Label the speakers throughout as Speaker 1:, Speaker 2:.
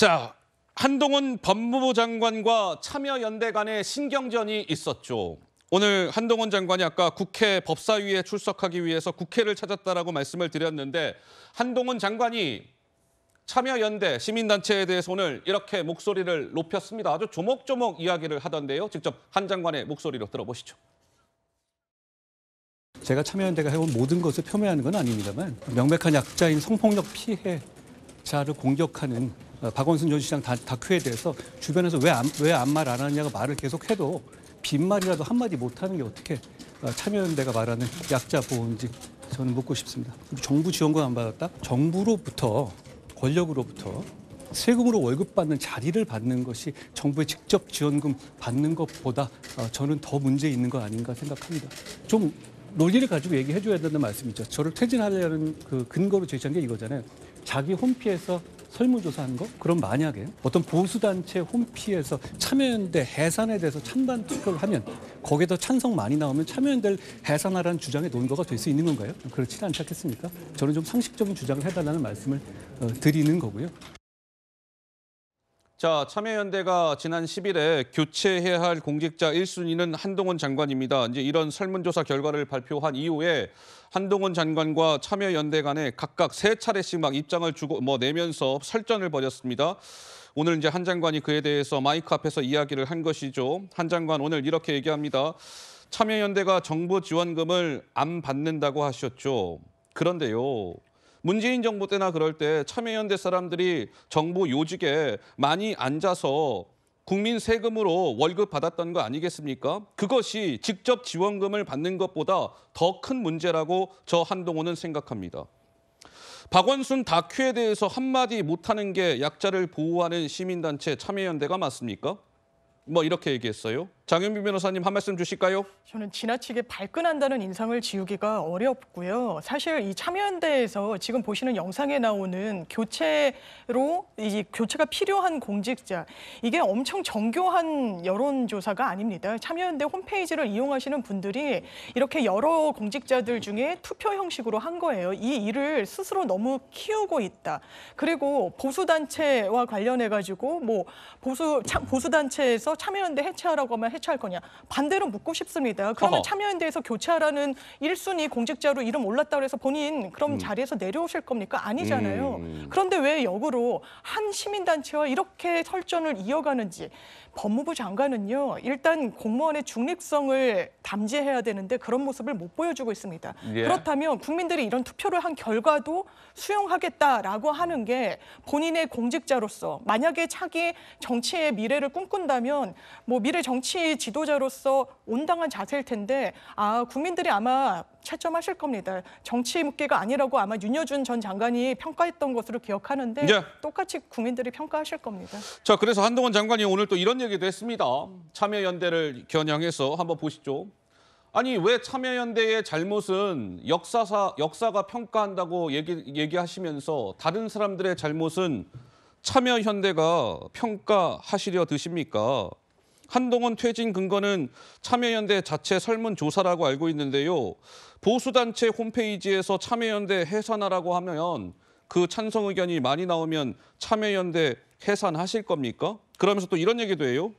Speaker 1: 자, 한동훈 법무부 장관과 참여연대 간의 신경전이 있었죠. 오늘 한동훈 장관이 아까 국회 법사위에 출석하기 위해서 국회를 찾았다라고 말씀을 드렸는데 한동훈 장관이 참여연대 시민단체에 대해서 오늘 이렇게 목소리를 높였습니다. 아주 조목조목 이야기를 하던데요. 직접 한 장관의 목소리로 들어보시죠.
Speaker 2: 제가 참여연대가 해온 모든 것을 폄훼하는 건 아닙니다만 명백한 약자인 성폭력 피해자를 공격하는 어, 박원순 전 시장 다, 큐에 대해서 주변에서 왜안왜 안 말 안 하느냐고 말을 계속해도 빈말이라도 한마디 못하는 게 어떻게 어, 참여연대가 말하는 약자 보호인지 저는 묻고 싶습니다. 정부 지원금 안 받았다? 정부로부터 권력으로부터 세금으로 월급 받는 자리를 받는 것이 정부의 직접 지원금 받는 것보다 어, 저는 더 문제 있는 거 아닌가 생각합니다. 좀 논리를 가지고 얘기해 줘야 된다는 말씀이죠. 저를 퇴진하려는 그 근거로 제시한 게 이거잖아요. 자기 홈피에서 설문조사한 거? 그럼 만약에 어떤 보수단체 홈피에서 참여연대 해산에 대해서 찬반 투표를 하면 거기에 더 찬성 많이 나오면 참여연대를 해산하라는 주장의 논거가 될 수 있는 건가요? 그렇지 않지 않겠습니까? 저는 좀 상식적인 주장을 해달라는 말씀을 어, 드리는 거고요.
Speaker 1: 자, 참여연대가 지난 10일에 교체해야 할 공직자 1순위는 한동훈 장관입니다. 이제 이런 설문조사 결과를 발표한 이후에 한동훈 장관과 참여연대 간에 각각 세 차례씩 막 입장을 주고 뭐 내면서 설전을 벌였습니다. 오늘 이제 한 장관이 그에 대해서 마이크 앞에서 이야기를 한 것이죠. 한 장관 오늘 이렇게 얘기합니다. 참여연대가 정부 지원금을 안 받는다고 하셨죠. 그런데요. 문재인 정부 때나 그럴 때 참여연대 사람들이 정부 요직에 많이 앉아서 국민 세금으로 월급 받았던 거 아니겠습니까? 그것이 직접 지원금을 받는 것보다 더 큰 문제라고 저 한동호는 생각합니다. 박원순 다큐에 대해서 한마디 못하는 게 약자를 보호하는 시민단체 참여연대가 맞습니까? 뭐 이렇게 얘기했어요. 장현미 변호사님 한 말씀 주실까요?
Speaker 3: 저는 지나치게 발끈한다는 인상을 지우기가 어렵고요. 사실 이 참여연대에서 지금 보시는 영상에 나오는 교체로 이 교체가 필요한 공직자 이게 엄청 정교한 여론조사가 아닙니다. 참여연대 홈페이지를 이용하시는 분들이 이렇게 여러 공직자들 중에 투표 형식으로 한 거예요. 이 일을 스스로 너무 키우고 있다. 그리고 보수 단체와 관련해 가지고 뭐 보수 보수 단체에서 참여연대 해체하라고 하면 해체할 거냐. 반대로 묻고 싶습니다. 그러면 허허. 참여연대에서 교체하라는 1순위 공직자로 이름 올랐다고 해서 본인 그럼 음. 자리에서 내려오실 겁니까? 아니잖아요. 음. 그런데 왜 역으로 한 시민단체와 이렇게 설전을 이어가는지 법무부 장관은요. 일단 공무원의 중립성을 담지해야 되는데 그런 모습을 못 보여주고 있습니다. 예. 그렇다면 국민들이 이런 투표를 한 결과도 수용하겠다라고 하는 게 본인의 공직자로서 만약에 차기 정치의 미래를 꿈꾼다면 보면 뭐 미래 정치 지도자로서 온당한 자세일 텐데 아 국민들이 아마 채점하실 겁니다. 정치 묻기가 아니라고 아마 윤여준 전 장관이 평가했던 것으로 기억하는데 예. 똑같이 국민들이 평가하실 겁니다.
Speaker 1: 자 그래서 한동훈 장관이 오늘 또 이런 얘기도 했습니다. 참여연대를 겨냥해서 한번 보시죠. 아니 왜 참여연대의 잘못은 역사사, 역사가 평가한다고 얘기, 얘기하시면서 다른 사람들의 잘못은 참여현대가 평가하시려 드십니까? 한동훈 퇴진 근거는 참여현대 자체 설문조사라고 알고 있는데요. 보수단체 홈페이지에서 참여현대 해산하라고 하면 그 찬성 의견이 많이 나오면 참여현대 해산하실 겁니까? 그러면서 또 이런 얘기도 해요.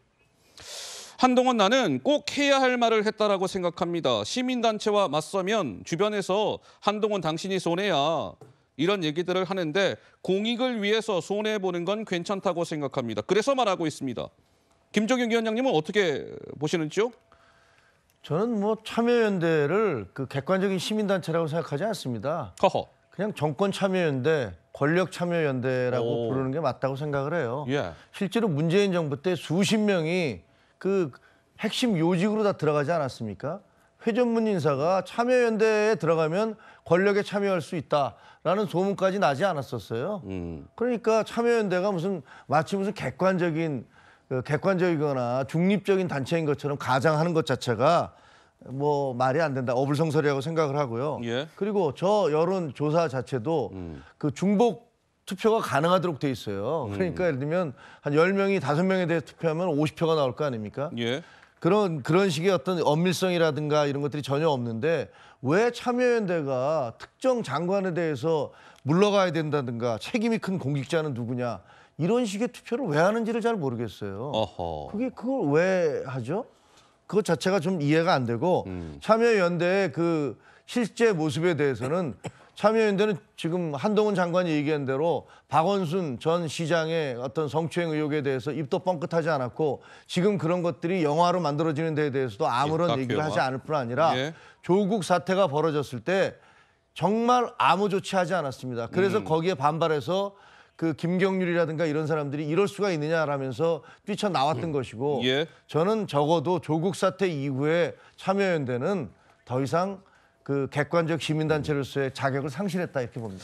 Speaker 1: 한동안 나는 꼭 해야 할 말을 했다라고 생각합니다. 시민단체와 맞서면 주변에서 한동훈 당신이 손해야 이런 얘기들을 하는데 공익을 위해서 손해보는 건 괜찮다고 생각합니다. 그래서 말하고 있습니다. 김종인 위원장님은
Speaker 4: 어떻게 보시는지요? 저는 뭐 참여연대를 그 객관적인 시민단체라고 생각하지 않습니다. 허허. 그냥 정권 참여연대, 권력 참여연대라고 오. 부르는 게 맞다고 생각을 해요. 예. 실제로 문재인 정부 때 수십 명이 그 핵심 요직으로 다 들어가지 않았습니까? 회전문 인사가 참여연대에 들어가면 권력에 참여할 수 있다라는 소문까지 나지 않았었어요. 음. 그러니까 참여연대가 무슨 마치 무슨 객관적인 그 객관적이거나 중립적인 단체인 것처럼 가장하는 것 자체가 뭐 말이 안 된다 어불성설이라고 생각을 하고요. 예. 그리고 저 여론 조사 자체도 음. 그 중복 투표가 가능하도록 돼 있어요. 그러니까 음. 예를 들면 한 열명이 다섯 명에 대해 투표하면 오십 표가 나올 거 아닙니까? 예. 그런 그런 식의 어떤 엄밀성이라든가 이런 것들이 전혀 없는데 왜 참여연대가 특정 장관에 대해서 물러가야 된다든가 책임이 큰 공직자는 누구냐 이런 식의 투표를 왜 하는지를 잘 모르겠어요. 어허. 그게 그걸 왜 하죠? 그것 자체가 좀 이해가 안 되고 음. 참여연대의 그 실제 모습에 대해서는 참여연대는 지금 한동훈 장관이 얘기한 대로 박원순 전 시장의 어떤 성추행 의혹에 대해서 입도 뻥끗하지 않았고 지금 그런 것들이 영화로 만들어지는 데에 대해서도 아무런 예, 얘기를 하지 않을 뿐 아니라 예. 조국 사태가 벌어졌을 때 정말 아무 조치하지 않았습니다. 그래서 음. 거기에 반발해서 그 김경률이라든가 이런 사람들이 이럴 수가 있느냐라면서 뛰쳐나왔던 음. 것이고 예. 저는 적어도 조국 사태 이후에 참여연대는 더 이상 그 객관적 시민단체로서의 자격을 상실했다 이렇게 봅니다.